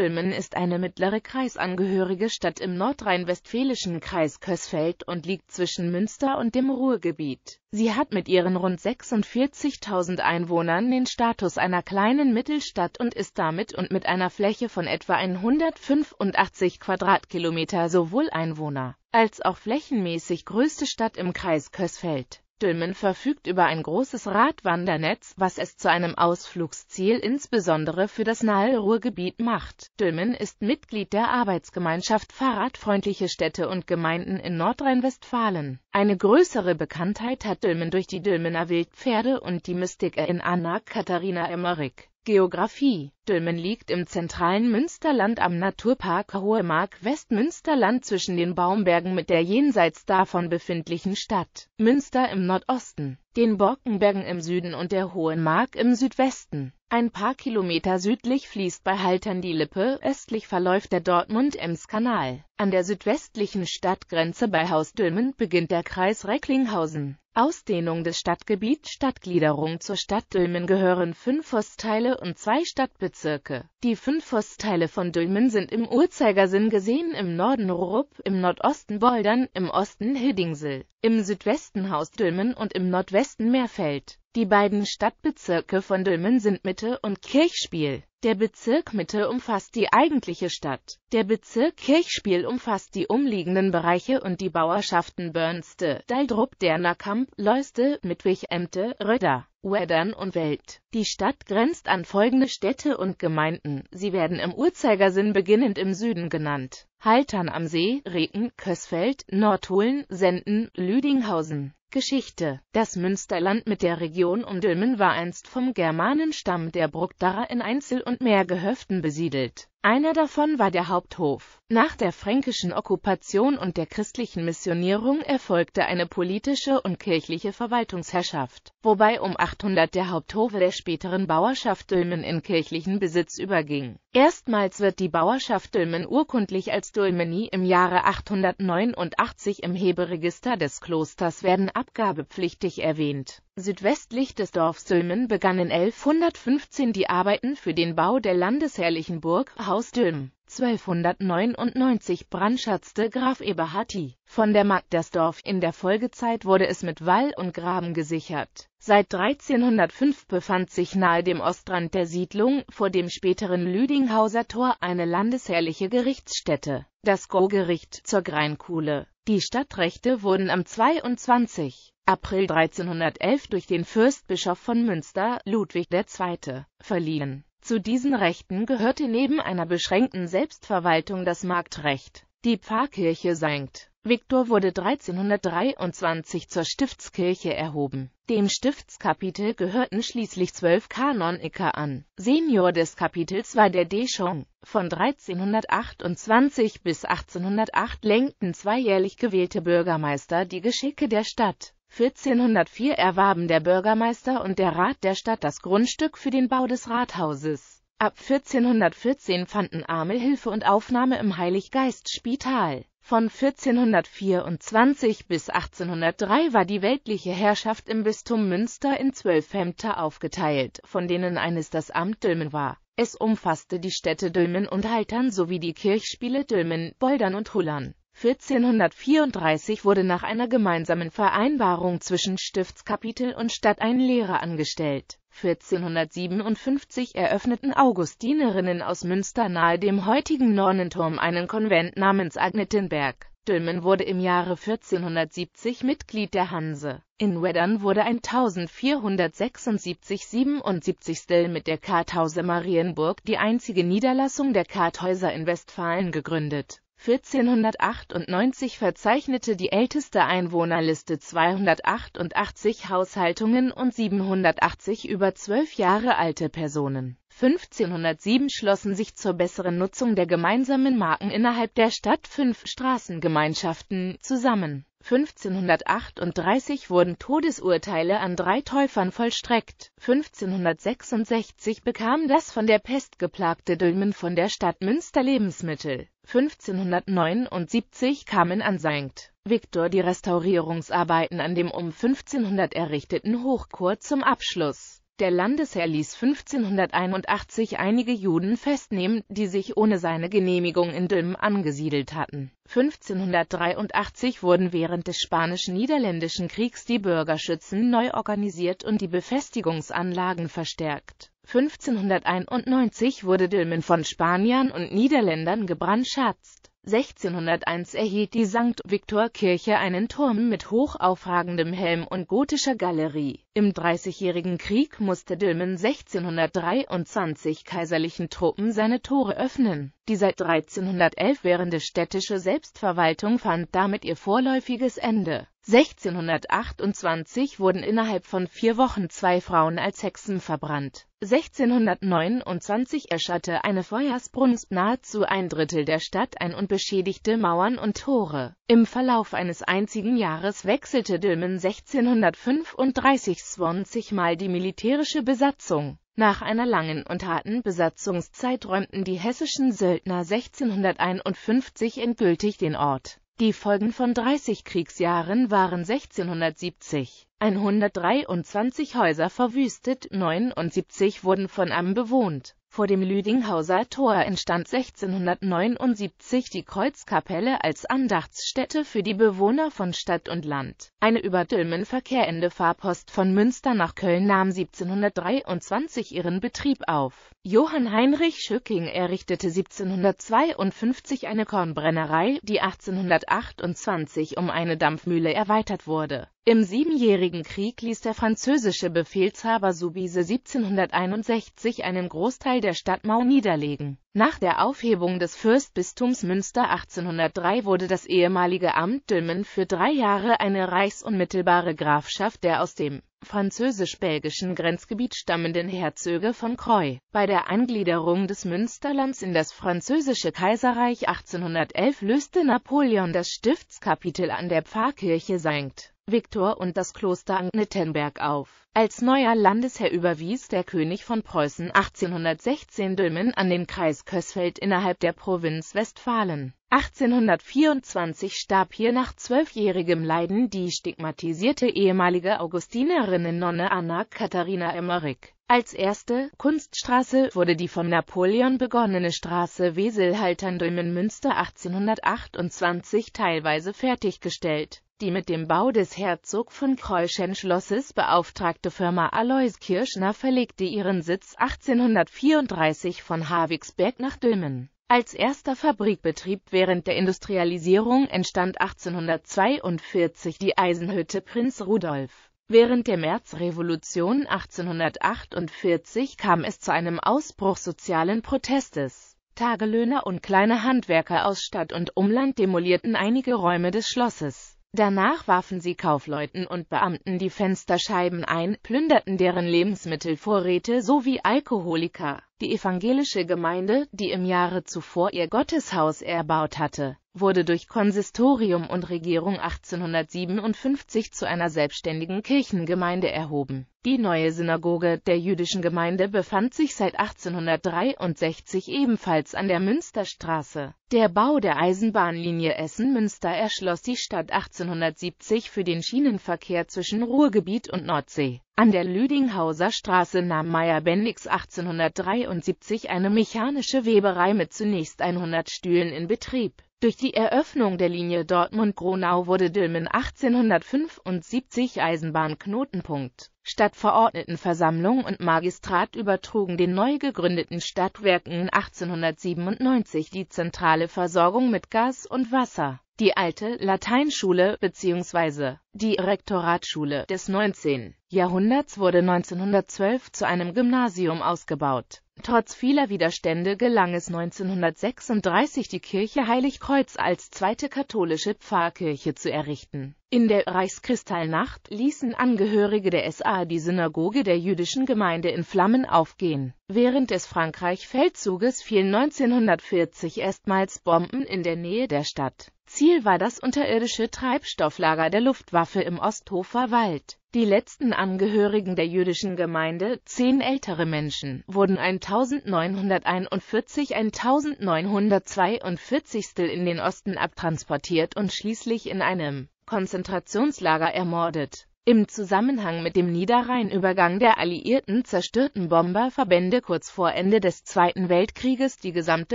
Distelmen ist eine mittlere kreisangehörige Stadt im nordrhein-westfälischen Kreis Kößfeld und liegt zwischen Münster und dem Ruhrgebiet. Sie hat mit ihren rund 46.000 Einwohnern den Status einer kleinen Mittelstadt und ist damit und mit einer Fläche von etwa 185 Quadratkilometer sowohl Einwohner- als auch flächenmäßig größte Stadt im Kreis Kößfeld Dülmen verfügt über ein großes Radwandernetz, was es zu einem Ausflugsziel insbesondere für das nahe Ruhrgebiet macht. Dülmen ist Mitglied der Arbeitsgemeinschaft Fahrradfreundliche Städte und Gemeinden in Nordrhein-Westfalen. Eine größere Bekanntheit hat Dülmen durch die Dülmener Wildpferde und die Mystiker in Anna Katharina Emmerich. Geografie Böstelmen liegt im zentralen Münsterland am Naturpark Hohe Mark Westmünsterland zwischen den Baumbergen mit der jenseits davon befindlichen Stadt Münster im Nordosten, den Borkenbergen im Süden und der Hohen Mark im Südwesten. Ein paar Kilometer südlich fließt bei Haltern die Lippe, östlich verläuft der Dortmund-Ems-Kanal. An der südwestlichen Stadtgrenze bei Hausdülmen beginnt der Kreis Recklinghausen. Ausdehnung des Stadtgebiets Stadtgliederung Zur Stadt Dülmen gehören fünf Ortsteile und zwei Stadtbezirke Bezirke. Die fünf Ostteile von Dülmen sind im Uhrzeigersinn gesehen im Norden Rurup, im Nordosten Boldern, im Osten Hiddingsel, im Südwesten Haus Dülmen und im Nordwesten Meerfeld. Die beiden Stadtbezirke von Dülmen sind Mitte und Kirchspiel. Der Bezirk Mitte umfasst die eigentliche Stadt. Der Bezirk Kirchspiel umfasst die umliegenden Bereiche und die Bauerschaften Börnste, Daldrup, Dernerkamp, Leuste, Mittwich, Emte, Röder. Weddern und Welt. Die Stadt grenzt an folgende Städte und Gemeinden. Sie werden im Uhrzeigersinn beginnend im Süden genannt. Haltern am See, Reken, Kösfeld, Nordholen, Senden, Lüdinghausen. Geschichte Das Münsterland mit der Region um Dülmen war einst vom Germanenstamm der Brugdarer in Einzel- und Mehrgehöften besiedelt. Einer davon war der Haupthof. Nach der fränkischen Okkupation und der christlichen Missionierung erfolgte eine politische und kirchliche Verwaltungsherrschaft, wobei um 800 der Haupthof der späteren Bauerschaft Dülmen in kirchlichen Besitz überging Erstmals wird die Bauerschaft Dülmen urkundlich als Dülmeni im Jahre 889 im Heberegister des Klosters werden abgabepflichtig erwähnt. Südwestlich des Dorfs Dülmen begannen 1115 die Arbeiten für den Bau der landesherrlichen Burg Haus Dülm. 1299 brandschatzte Graf Eberhardi von der Magd das Dorf In der Folgezeit wurde es mit Wall und Graben gesichert. Seit 1305 befand sich nahe dem Ostrand der Siedlung, vor dem späteren Lüdinghauser Tor, eine landesherrliche Gerichtsstätte, das Go-Gericht zur Greinkuhle. Die Stadtrechte wurden am 22. April 1311 durch den Fürstbischof von Münster, Ludwig II., verliehen zu diesen Rechten gehörte neben einer beschränkten Selbstverwaltung das Marktrecht. Die Pfarrkirche St. Viktor wurde 1323 zur Stiftskirche erhoben. Dem Stiftskapitel gehörten schließlich zwölf Kanoniker an. Senior des Kapitels war der Deschon. Von 1328 bis 1808 lenkten zwei jährlich gewählte Bürgermeister die Geschicke der Stadt. 1404 erwarben der Bürgermeister und der Rat der Stadt das Grundstück für den Bau des Rathauses. Ab 1414 fanden Arme Hilfe und Aufnahme im Heiliggeistspital. Von 1424 bis 1803 war die weltliche Herrschaft im Bistum Münster in zwölf Ämter aufgeteilt, von denen eines das Amt Dülmen war. Es umfasste die Städte Dülmen und Haltern sowie die Kirchspiele Dülmen, Boldern und Hullern. 1434 wurde nach einer gemeinsamen Vereinbarung zwischen Stiftskapitel und Stadt ein Lehrer angestellt. 1457 eröffneten Augustinerinnen aus Münster nahe dem heutigen Nornenturm einen Konvent namens Agnettenberg. Dülmen wurde im Jahre 1470 Mitglied der Hanse. In Weddern wurde ein 1476 77. mit der Karthause Marienburg die einzige Niederlassung der Karthäuser in Westfalen gegründet. 1498 verzeichnete die älteste Einwohnerliste 288 Haushaltungen und 780 über zwölf Jahre alte Personen 1507 schlossen sich zur besseren Nutzung der gemeinsamen Marken innerhalb der Stadt fünf Straßengemeinschaften zusammen. 1538 wurden Todesurteile an drei Täufern vollstreckt. 1566 bekam das von der Pest geplagte Dülmen von der Stadt Münster Lebensmittel. 1579 kamen an Sankt Viktor die Restaurierungsarbeiten an dem um 1500 errichteten Hochchor zum Abschluss der Landesherr ließ 1581 einige Juden festnehmen, die sich ohne seine Genehmigung in Dülmen angesiedelt hatten. 1583 wurden während des Spanisch-Niederländischen Kriegs die Bürgerschützen neu organisiert und die Befestigungsanlagen verstärkt. 1591 wurde Dülmen von Spaniern und Niederländern gebrandschatzt. 1601 erhielt die St. Viktor-Kirche einen Turm mit hoch aufragendem Helm und gotischer Galerie. Im Dreißigjährigen Krieg musste Dülmen 1623 kaiserlichen Truppen seine Tore öffnen. Die seit 1311 währende städtische Selbstverwaltung fand damit ihr vorläufiges Ende 1628 wurden innerhalb von vier Wochen zwei Frauen als Hexen verbrannt. 1629 erschatte eine Feuersbrunst nahezu ein Drittel der Stadt ein und beschädigte Mauern und Tore. Im Verlauf eines einzigen Jahres wechselte Dülmen 1635 20-mal die militärische Besatzung. Nach einer langen und harten Besatzungszeit räumten die hessischen Söldner 1651 endgültig den Ort die Folgen von 30 Kriegsjahren waren 1670. 123 Häuser verwüstet, 79 wurden von Am bewohnt. Vor dem Lüdinghauser Tor entstand 1679 die Kreuzkapelle als Andachtsstätte für die Bewohner von Stadt und Land. Eine über Dülmen verkehrende Fahrpost von Münster nach Köln nahm 1723 ihren Betrieb auf. Johann Heinrich Schücking errichtete 1752 eine Kornbrennerei, die 1828 um eine Dampfmühle erweitert wurde im Siebenjährigen Krieg ließ der französische Befehlshaber Soubise 1761 einen Großteil der Stadtmauer niederlegen. Nach der Aufhebung des Fürstbistums Münster 1803 wurde das ehemalige Amt Dülmen für drei Jahre eine reichsunmittelbare Grafschaft der aus dem französisch-belgischen Grenzgebiet stammenden Herzöge von Croy. Bei der Eingliederung des Münsterlands in das französische Kaiserreich 1811 löste Napoleon das Stiftskapitel an der Pfarrkirche St. Viktor und das Kloster Agnettenberg auf. Als neuer Landesherr überwies der König von Preußen 1816 Dülmen an den Kreis Kößfeld innerhalb der Provinz Westfalen. 1824 starb hier nach zwölfjährigem Leiden die stigmatisierte ehemalige Augustinerinnen-Nonne Anna Katharina Emmerich. Als erste Kunststraße wurde die von Napoleon begonnene Straße Weselhaltern in Münster 1828 teilweise fertiggestellt. Die mit dem Bau des Herzog von Kreuschen-Schlosses beauftragte Firma Alois Kirschner verlegte ihren Sitz 1834 von Havigsberg nach Dülmen. Als erster Fabrikbetrieb während der Industrialisierung entstand 1842 die Eisenhütte Prinz Rudolf. Während der Märzrevolution 1848 kam es zu einem Ausbruch sozialen Protestes. Tagelöhner und kleine Handwerker aus Stadt und Umland demolierten einige Räume des Schlosses Danach warfen sie Kaufleuten und Beamten die Fensterscheiben ein, plünderten deren Lebensmittelvorräte sowie Alkoholiker. Die evangelische Gemeinde, die im Jahre zuvor ihr Gotteshaus erbaut hatte, wurde durch Konsistorium und Regierung 1857 zu einer selbstständigen Kirchengemeinde erhoben. Die neue Synagoge der jüdischen Gemeinde befand sich seit 1863 ebenfalls an der Münsterstraße. Der Bau der Eisenbahnlinie Essen-Münster erschloss die Stadt 1870 für den Schienenverkehr zwischen Ruhrgebiet und Nordsee. An der Lüdinghauser Straße nahm Meyer Bendix 1873 eine mechanische Weberei mit zunächst 100 Stühlen in Betrieb. Durch die Eröffnung der Linie Dortmund-Gronau wurde Dülmen 1875 Eisenbahnknotenpunkt. Stadtverordnetenversammlung und Magistrat übertrugen den neu gegründeten Stadtwerken 1897 die zentrale Versorgung mit Gas und Wasser die alte Lateinschule bzw. die Rektoratschule des 19. Jahrhunderts wurde 1912 zu einem Gymnasium ausgebaut. Trotz vieler Widerstände gelang es 1936, die Kirche Heiligkreuz als zweite katholische Pfarrkirche zu errichten. In der Reichskristallnacht ließen Angehörige der SA die Synagoge der jüdischen Gemeinde in Flammen aufgehen. Während des Frankreich-Feldzuges fielen 1940 erstmals Bomben in der Nähe der Stadt. Ziel war das unterirdische Treibstofflager der Luftwaffe im Osthofer Wald. Die letzten Angehörigen der jüdischen Gemeinde, zehn ältere Menschen, wurden 1941 1942 in den Osten abtransportiert und schließlich in einem Konzentrationslager ermordet. Im Zusammenhang mit dem Niederrheinübergang der Alliierten zerstörten Bomberverbände kurz vor Ende des Zweiten Weltkrieges die gesamte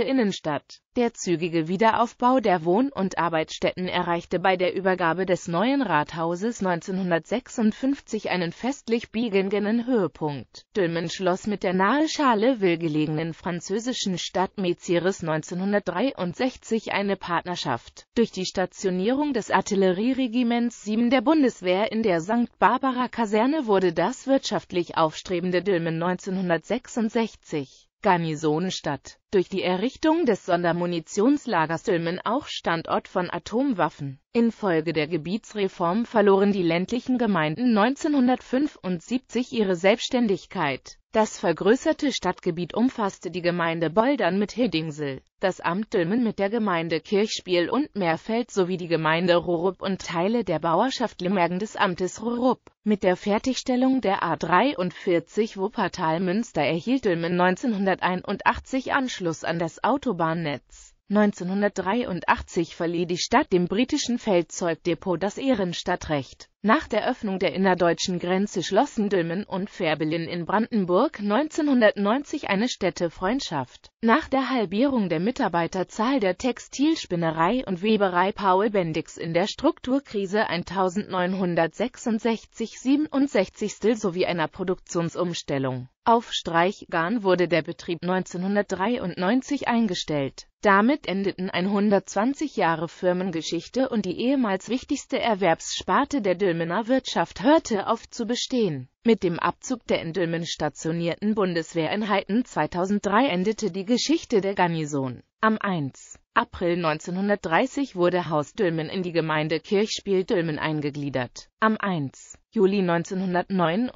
Innenstadt. Der zügige Wiederaufbau der Wohn- und Arbeitsstätten erreichte bei der Übergabe des neuen Rathauses 1956 einen festlich biegenden Höhepunkt. Dülmen schloss mit der nahe Charleville gelegenen französischen Stadt Meziris 1963 eine Partnerschaft. Durch die Stationierung des Artillerieregiments 7 der Bundeswehr in der St. Barbara-Kaserne wurde das wirtschaftlich aufstrebende Dülmen 1966 Garnisonenstadt durch die Errichtung des Sondermunitionslagers Dülmen auch Standort von Atomwaffen. Infolge der Gebietsreform verloren die ländlichen Gemeinden 1975 ihre Selbstständigkeit. Das vergrößerte Stadtgebiet umfasste die Gemeinde Boldern mit Hedingsel, das Amt Dülmen mit der Gemeinde Kirchspiel und Meerfeld sowie die Gemeinde Rorup und Teile der Bauerschaft Limmergen des Amtes Rorup. Mit der Fertigstellung der A43 Wuppertal-Münster erhielt Dülmen 1981 Anschluss Anschluss an das Autobahnnetz. 1983 verlieh die Stadt dem britischen Feldzeugdepot das Ehrenstadtrecht nach der Öffnung der innerdeutschen Grenze schlossen Dülmen und Färbelin in Brandenburg 1990 eine Städtefreundschaft. Nach der Halbierung der Mitarbeiterzahl der Textilspinnerei und Weberei Paul Bendix in der Strukturkrise 1966-67 sowie einer Produktionsumstellung auf Streichgarn wurde der Betrieb 1993 eingestellt. Damit endeten 120 Jahre Firmengeschichte und die ehemals wichtigste Erwerbssparte der Dülmen Endülmener Wirtschaft hörte auf zu bestehen. Mit dem Abzug der in Dülmen stationierten Bundeswehreinheiten 2003 endete die Geschichte der Garnison. Am 1. April 1930 wurde Haus Dülmen in die Gemeinde Kirchspiel Dülmen eingegliedert. Am 1. Juli 1969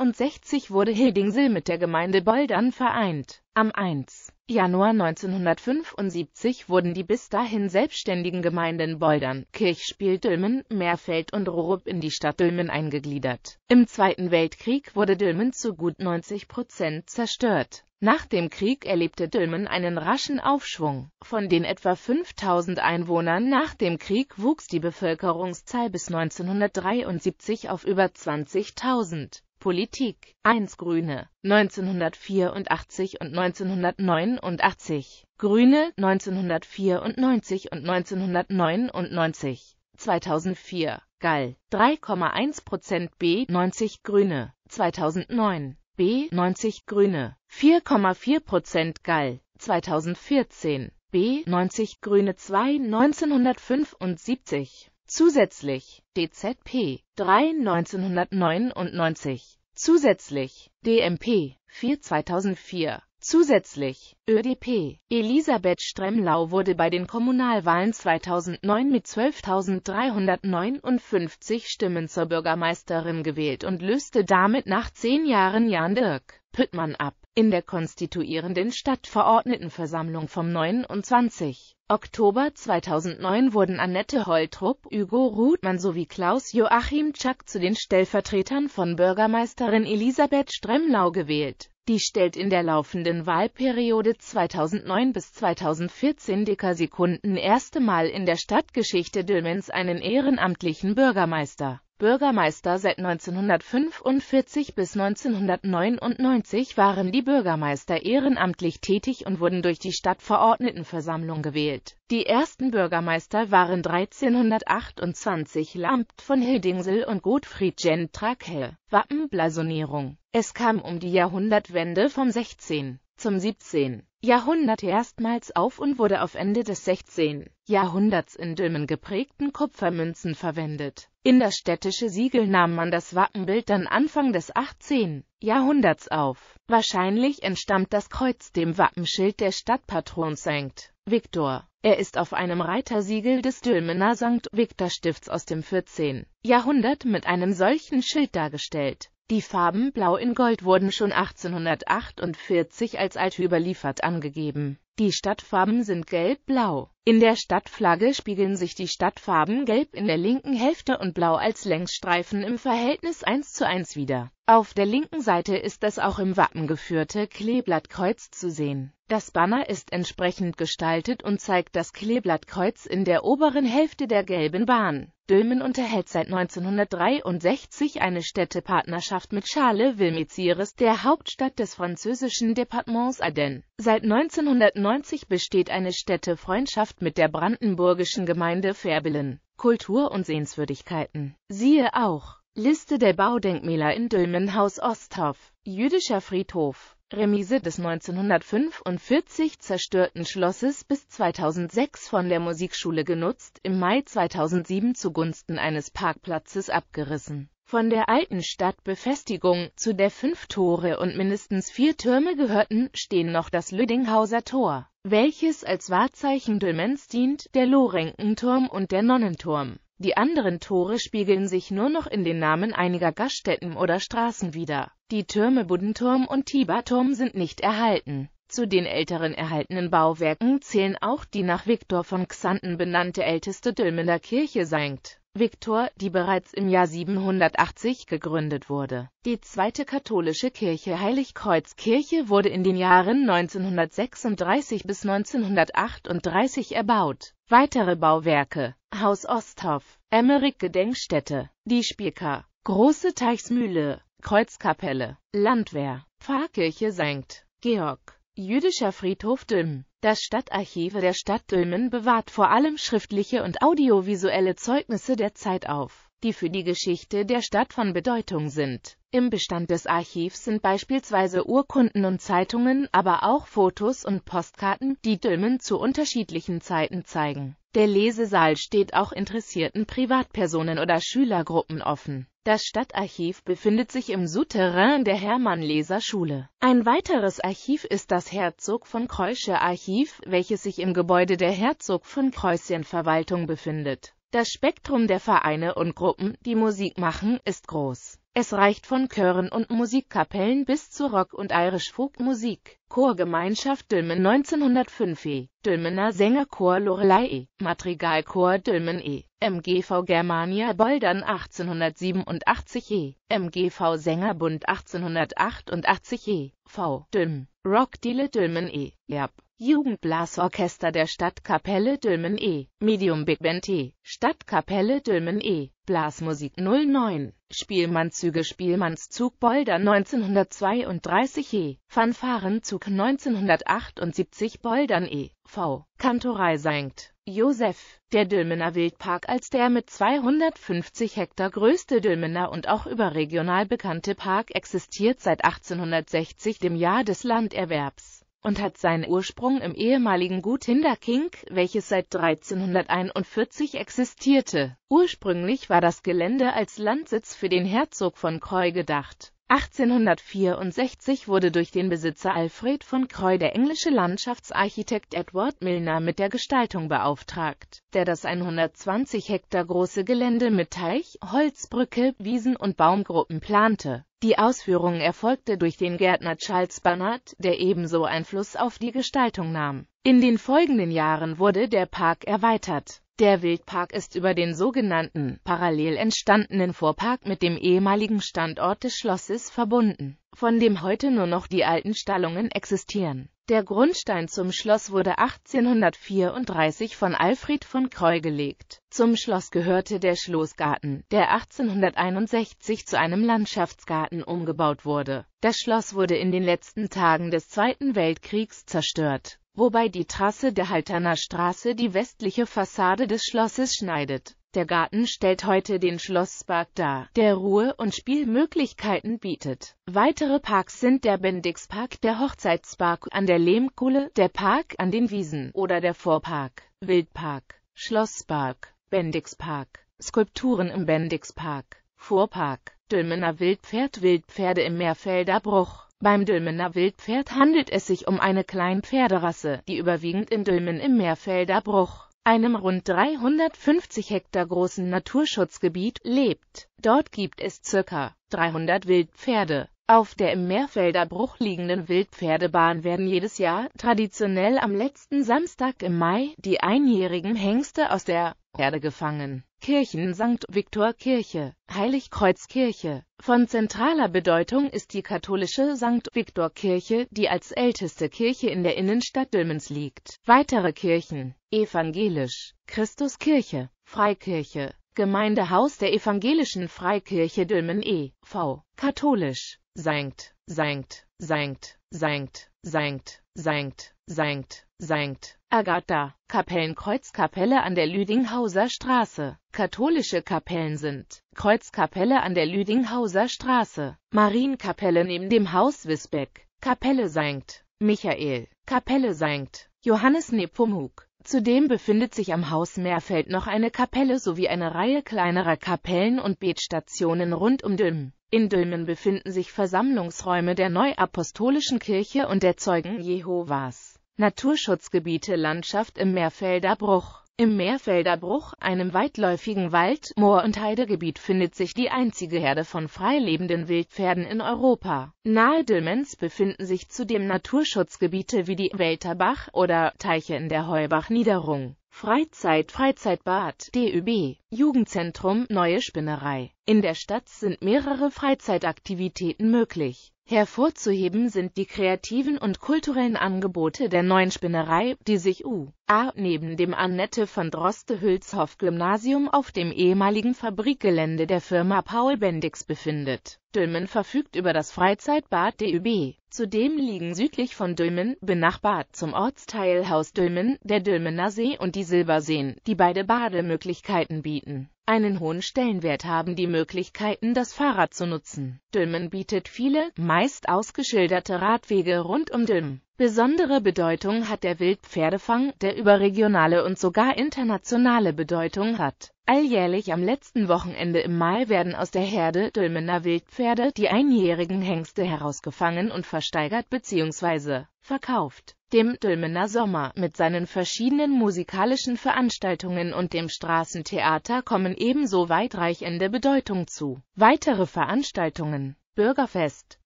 wurde Hildingsel mit der Gemeinde Boldern vereint. Am 1. Januar 1975 wurden die bis dahin selbstständigen Gemeinden Boldern, Kirchspiel Dülmen, Meerfeld und Rorup in die Stadt Dülmen eingegliedert. Im Zweiten Weltkrieg wurde Dülmen zu gut 90 Prozent zerstört. Nach dem Krieg erlebte Dülmen einen raschen Aufschwung. Von den etwa 5000 Einwohnern nach dem Krieg wuchs die Bevölkerungszahl bis 1973 auf über 20.000. Politik 1 Grüne 1984 und 1989 Grüne 1994 und 1999 2004 Gall 3,1% B 90 Grüne 2009 B 90 Grüne, 4,4% Gall, 2014, B 90 Grüne 2 1975, zusätzlich DZP 3 1999, zusätzlich DMP 4 2004. Zusätzlich, ÖDP, Elisabeth Stremlau wurde bei den Kommunalwahlen 2009 mit 12.359 Stimmen zur Bürgermeisterin gewählt und löste damit nach zehn Jahren Jan Dirk Püttmann ab. In der konstituierenden Stadtverordnetenversammlung vom 29. Oktober 2009 wurden Annette Holtrup, Hugo Ruthmann sowie Klaus Joachim Tschack zu den Stellvertretern von Bürgermeisterin Elisabeth Stremlau gewählt. Die stellt in der laufenden Wahlperiode 2009 bis 2014 Dekasekunden erste Mal in der Stadtgeschichte Dülmens einen ehrenamtlichen Bürgermeister. Bürgermeister seit 1945 bis 1999 waren die Bürgermeister ehrenamtlich tätig und wurden durch die Stadtverordnetenversammlung gewählt. Die ersten Bürgermeister waren 1328 Lampt von Hildingsel und Gottfried Gentrakel. Wappenblasonierung es kam um die Jahrhundertwende vom 16. zum 17. Jahrhundert erstmals auf und wurde auf Ende des 16. Jahrhunderts in Dülmen geprägten Kupfermünzen verwendet. In das städtische Siegel nahm man das Wappenbild dann Anfang des 18. Jahrhunderts auf. Wahrscheinlich entstammt das Kreuz dem Wappenschild der Stadtpatron St. Viktor. Er ist auf einem Reitersiegel des Dülmener St. Viktor Stifts aus dem 14. Jahrhundert mit einem solchen Schild dargestellt. Die Farben Blau in Gold wurden schon 1848 als alt überliefert angegeben die Stadtfarben sind gelb-blau. In der Stadtflagge spiegeln sich die Stadtfarben gelb in der linken Hälfte und blau als Längsstreifen im Verhältnis 1 zu 1 wieder. Auf der linken Seite ist das auch im Wappen geführte Kleeblattkreuz zu sehen. Das Banner ist entsprechend gestaltet und zeigt das Kleeblattkreuz in der oberen Hälfte der gelben Bahn. Dülmen unterhält seit 1963 eine Städtepartnerschaft mit Charles mézières der Hauptstadt des französischen Departements Ardennes. Seit 1990 besteht eine Städtefreundschaft mit der brandenburgischen Gemeinde Färbelen. Kultur und Sehenswürdigkeiten. Siehe auch Liste der Baudenkmäler in Dülmenhaus Osthoff. jüdischer Friedhof, Remise des 1945 zerstörten Schlosses bis 2006 von der Musikschule genutzt, im Mai 2007 zugunsten eines Parkplatzes abgerissen. Von der alten Stadtbefestigung, zu der fünf Tore und mindestens vier Türme gehörten, stehen noch das Lüdinghauser Tor, welches als Wahrzeichen Dülmens dient, der Lorenkenturm und der Nonnenturm. Die anderen Tore spiegeln sich nur noch in den Namen einiger Gaststätten oder Straßen wider. Die Türme Buddenturm und Tiberturm sind nicht erhalten. Zu den älteren erhaltenen Bauwerken zählen auch die nach Viktor von Xanten benannte älteste Dülmener Kirche St. Viktor, die bereits im Jahr 780 gegründet wurde. Die zweite katholische Kirche Heiligkreuzkirche wurde in den Jahren 1936 bis 1938 erbaut. Weitere Bauwerke Haus Osthoff, Emmerich-Gedenkstätte, die Spielka, Große Teichsmühle, Kreuzkapelle, Landwehr, Pfarrkirche St. Georg Jüdischer Friedhof Dülmen. Das Stadtarchive der Stadt Dülmen bewahrt vor allem schriftliche und audiovisuelle Zeugnisse der Zeit auf die für die Geschichte der Stadt von Bedeutung sind. Im Bestand des Archivs sind beispielsweise Urkunden und Zeitungen, aber auch Fotos und Postkarten, die Dülmen zu unterschiedlichen Zeiten zeigen. Der Lesesaal steht auch interessierten Privatpersonen oder Schülergruppen offen. Das Stadtarchiv befindet sich im Souterrain der Hermann-Leser-Schule. Ein weiteres Archiv ist das Herzog von Kreusche Archiv, welches sich im Gebäude der Herzog von kreuschen Verwaltung befindet. Das Spektrum der Vereine und Gruppen, die Musik machen, ist groß. Es reicht von Chören und Musikkapellen bis zu Rock- und Irish-Folk-Musik. Chorgemeinschaft Dülmen 1905 e. Dülmener Sängerchor Lorelei e. Madrigalchor Dülmen e. MGV Germania Boldern 1887 e. MGV Sängerbund 1888 e. V. Dülmen. Rockdiele Dülmen e. Erb. Jugendblasorchester der Stadtkapelle Dülmen e. Medium Big Band E, Stadtkapelle Dülmen e. Blasmusik 09. Spielmannszüge Spielmannszug Bolder 1932 e. Fanfarenzug 1978 Boldern e. V. Kantorei Sankt. Josef, der Dülmener Wildpark als der mit 250 Hektar größte Dülmener und auch überregional bekannte Park existiert seit 1860 dem Jahr des Landerwerbs und hat seinen Ursprung im ehemaligen Gut Hinderkink, welches seit 1341 existierte. Ursprünglich war das Gelände als Landsitz für den Herzog von Kreu gedacht. 1864 wurde durch den Besitzer Alfred von Croy der englische Landschaftsarchitekt Edward Milner mit der Gestaltung beauftragt, der das 120 Hektar große Gelände mit Teich, Holzbrücke, Wiesen und Baumgruppen plante. Die Ausführung erfolgte durch den Gärtner Charles Barnard, der ebenso Einfluss auf die Gestaltung nahm. In den folgenden Jahren wurde der Park erweitert. Der Wildpark ist über den sogenannten parallel entstandenen Vorpark mit dem ehemaligen Standort des Schlosses verbunden, von dem heute nur noch die alten Stallungen existieren. Der Grundstein zum Schloss wurde 1834 von Alfred von Kreu gelegt. Zum Schloss gehörte der Schlossgarten, der 1861 zu einem Landschaftsgarten umgebaut wurde. Das Schloss wurde in den letzten Tagen des Zweiten Weltkriegs zerstört wobei die Trasse der Halterner Straße die westliche Fassade des Schlosses schneidet. Der Garten stellt heute den Schlosspark dar, der Ruhe- und Spielmöglichkeiten bietet. Weitere Parks sind der Bendixpark, der Hochzeitspark an der Lehmkuhle, der Park an den Wiesen oder der Vorpark, Wildpark, Schlosspark, Bendixpark, Skulpturen im Bendixpark, Vorpark, Dülmener Wildpferd, Wildpferde im Meerfelder Bruch. Beim Dülmener Wildpferd handelt es sich um eine Kleinpferderasse, die überwiegend in Dülmen im Meerfelder Bruch, einem rund 350 Hektar großen Naturschutzgebiet, lebt. Dort gibt es circa 300 Wildpferde. Auf der im Meerfelder Bruch liegenden Wildpferdebahn werden jedes Jahr, traditionell am letzten Samstag im Mai, die einjährigen Hengste aus der Herde gefangen. Kirchen St. Viktor Kirche, Heiligkreuzkirche. Von zentraler Bedeutung ist die katholische St. Viktor Kirche, die als älteste Kirche in der Innenstadt Dülmens liegt. Weitere Kirchen Evangelisch, Christuskirche, Freikirche, Gemeindehaus der Evangelischen Freikirche Dülmen e.V., Katholisch, Sankt, Sankt, Sankt, Sankt, Sankt, Sankt, Sankt, Sankt, Agatha, Kapellenkreuzkapelle an der Lüdinghauser Straße. Katholische Kapellen sind Kreuzkapelle an der Lüdinghauser Straße, Marienkapelle neben dem Haus Wisbeck, Kapelle Sankt, Michael, Kapelle Sankt, Johannes Nepomuk. Zudem befindet sich am Haus Meerfeld noch eine Kapelle sowie eine Reihe kleinerer Kapellen und Betstationen rund um Dülmen. In Dülmen befinden sich Versammlungsräume der Neuapostolischen Kirche und der Zeugen Jehovas. Naturschutzgebiete Landschaft im Meerfelder Bruch Im Meerfelder Bruch, einem weitläufigen Wald, Moor- und Heidegebiet findet sich die einzige Herde von freilebenden Wildpferden in Europa. Nahe Dülmenz befinden sich zudem Naturschutzgebiete wie die Welterbach oder Teiche in der Heubach-Niederung. Freizeit Freizeitbad DÜB Jugendzentrum Neue Spinnerei In der Stadt sind mehrere Freizeitaktivitäten möglich. Hervorzuheben sind die kreativen und kulturellen Angebote der neuen Spinnerei, die sich U.A. neben dem Annette von Droste-Hülshoff-Gymnasium auf dem ehemaligen Fabrikgelände der Firma Paul Bendix befindet. Dülmen verfügt über das Freizeitbad DÜB. Zudem liegen südlich von Dülmen, benachbart zum Ortsteil Haus Dülmen, der Dülmener See und die Silberseen, die beide Bademöglichkeiten bieten einen hohen Stellenwert haben die Möglichkeiten, das Fahrrad zu nutzen. Dülmen bietet viele, meist ausgeschilderte Radwege rund um Dülmen. Besondere Bedeutung hat der Wildpferdefang, der überregionale und sogar internationale Bedeutung hat. Alljährlich am letzten Wochenende im Mai werden aus der Herde Dülmener Wildpferde die einjährigen Hengste herausgefangen und versteigert bzw verkauft. Dem Dülmener Sommer mit seinen verschiedenen musikalischen Veranstaltungen und dem Straßentheater kommen ebenso weitreichende Bedeutung zu. Weitere Veranstaltungen Bürgerfest,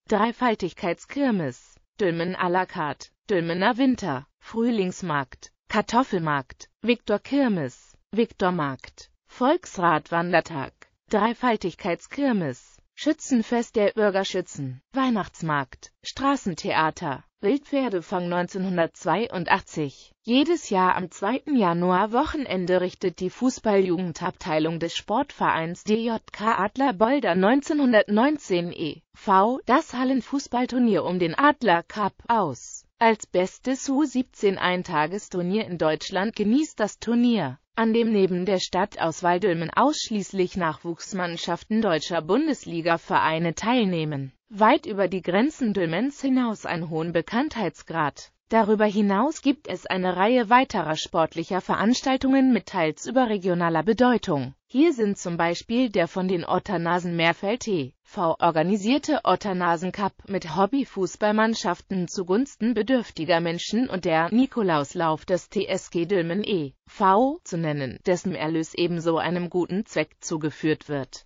Dreifaltigkeitskirmes, Dülmen à la carte, Dülmener Winter, Frühlingsmarkt, Kartoffelmarkt, Viktor Kirmes, Viktormarkt, Volksrat Wandertag, Dreifaltigkeitskirmes, Schützenfest der Bürgerschützen, Weihnachtsmarkt, Straßentheater, Wildpferdefang 1982. Jedes Jahr am 2. Januar Wochenende richtet die Fußballjugendabteilung des Sportvereins DJK Adler Bolder 1919 e.V. das Hallenfußballturnier um den Adler Cup aus. Als bestes U17-Eintagesturnier in Deutschland genießt das Turnier an dem neben der Stadt aus Waldülmen ausschließlich Nachwuchsmannschaften deutscher Bundesliga-Vereine teilnehmen, weit über die Grenzen Dülmens hinaus einen hohen Bekanntheitsgrad. Darüber hinaus gibt es eine Reihe weiterer sportlicher Veranstaltungen mit teils überregionaler Bedeutung hier sind zum Beispiel der von den Otternasen Meerfeld TV organisierte Otternasen Cup mit Hobbyfußballmannschaften zugunsten bedürftiger Menschen und der Nikolauslauf des TSG Dülmen e.V. zu nennen, dessen Erlös ebenso einem guten Zweck zugeführt wird